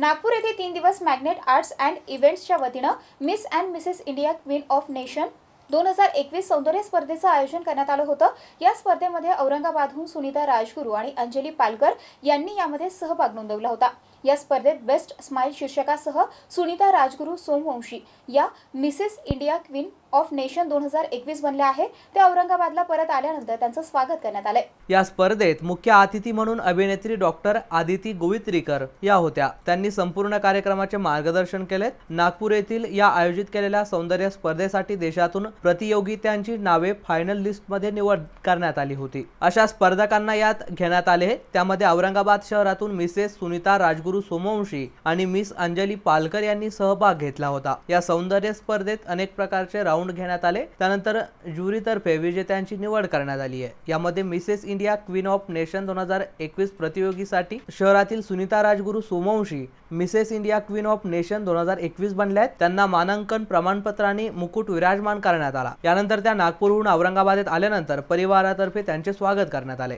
नागपूर येथे तीन दिवस मॅग्नेट आर्ट्स अँड इव्हेंट्सच्या वतीनं Miss and Mrs India Queen of Nation दोन हजार एकवीस सौंदर्य स्पर्धेचं आयोजन करण्यात आलं होतं या स्पर्धेमध्ये औरंगाबादहून सुनीता राजगुरू आणि अंजली पालकर यांनी यामध्ये सहभाग नोंदवला होता या स्पर्धेत बेस्ट स्माईल शीर्षकासह सुनीता राजगुरु सोमवंशी या Mrs India Queen of Nation दोन हजार एकवीस बनल्या आहे त्या औरंगाबादला परत आल्यानंतर त्यांचं स्वागत करण्यात आलंय या स्पर्धेत मुख्य अतिथी म्हणून अभिनेत्री डॉक्टर आदिती गोवित्रीकर या होत्या त्यांनी संपूर्ण कार्यक्रमाचे मार्गदर्शन केले नागपूर येथील या आयोजित केलेल्या सौंदर्य स्पर्धेसाठी देशातून प्रतियोगित्यांची नावे फायनल लिस्ट मध्ये निवड करण्यात आली होती अशा स्पर्धकांना यात घेण्यात आले त्यामध्ये औरंगाबाद शहरातून मिसेस सुनीता राजगुरू गुरु सोमवंशी आणि मिस अंजली पालकर यांनी सहभाग घेतला होता या सौंदर्य स्पर्धेत अनेक प्रकारचे राऊंड घेण्यात आले त्यानंतर ज्युरीतर्फे विजेत्यांची निवड करण्यात आली आहे यामध्ये Mrs India Queen of Nation दोन हजार एकवीस प्रतियोगीसाठी शहरातील Sunita Rajguru Somvanshi Mrs India Queen of Nation दोन हजार एकवीस बनल्या त्यांना मानांकन प्रमाणपत्राने मुकुट विराजमान करण्यात आला यानंतर त्या नागपूरहून औरंगाबादेत आल्यानंतर परिवारातर्फे त्यांचे स्वागत करण्यात आले